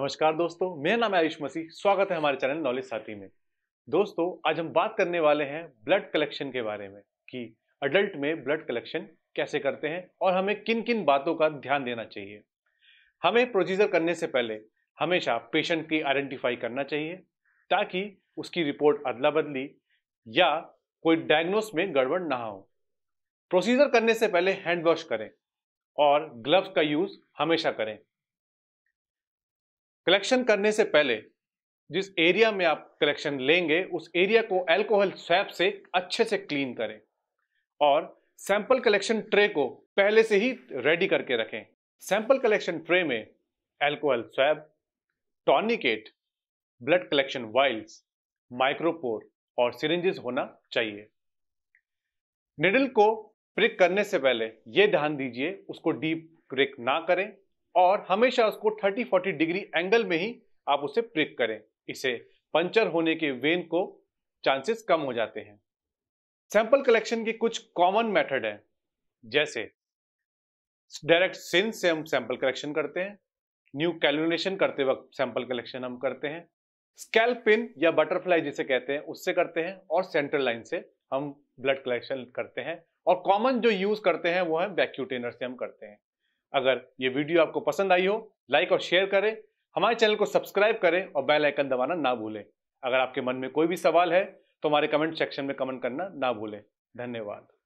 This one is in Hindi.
नमस्कार दोस्तों मेरा नाम है आयुष मसीह स्वागत है हमारे चैनल नॉलेज साथी में दोस्तों आज हम बात करने वाले हैं ब्लड कलेक्शन के बारे में कि अडल्ट में ब्लड कलेक्शन कैसे करते हैं और हमें किन किन बातों का ध्यान देना चाहिए हमें प्रोसीजर करने से पहले हमेशा पेशेंट की आइडेंटिफाई करना चाहिए ताकि उसकी रिपोर्ट अदला बदली या कोई डायग्नोस में गड़बड़ ना हो प्रोसीजर करने से पहले हैंड वॉश करें और ग्लव्स का यूज़ हमेशा करें कलेक्शन करने से पहले जिस एरिया में आप कलेक्शन लेंगे उस एरिया को एल्कोहल स्वैप से अच्छे से क्लीन करें और सैंपल कलेक्शन ट्रे को पहले से ही रेडी करके रखें सैंपल कलेक्शन ट्रे में alcohol swab tourniquet blood collection vials micropore और सिरिंजेस होना चाहिए निडल को प्रिक करने से पहले यह ध्यान दीजिए उसको डीप प्रिक ना करें और हमेशा उसको 30-40 डिग्री एंगल में ही आप उसे प्रिक करें इसे पंचर होने के वेन को चांसेस कम हो जाते हैं सैंपल कलेक्शन के कुछ कॉमन मेथड हैं जैसे डायरेक्ट सिंस से हम सैंपल कलेक्शन करते हैं न्यू कैलकुलेशन करते वक्त सैंपल कलेक्शन हम करते हैं स्कैल्पिन या बटरफ्लाई जिसे कहते हैं उससे करते हैं और सेंट्रल लाइन से हम ब्लड कलेक्शन करते हैं और कॉमन जो यूज करते हैं वो है वैक्यूटेनर से हम करते हैं अगर ये वीडियो आपको पसंद आई हो लाइक और शेयर करें हमारे चैनल को सब्सक्राइब करें और बेल आइकन दबाना ना भूलें अगर आपके मन में कोई भी सवाल है तो हमारे कमेंट सेक्शन में कमेंट करना ना भूलें धन्यवाद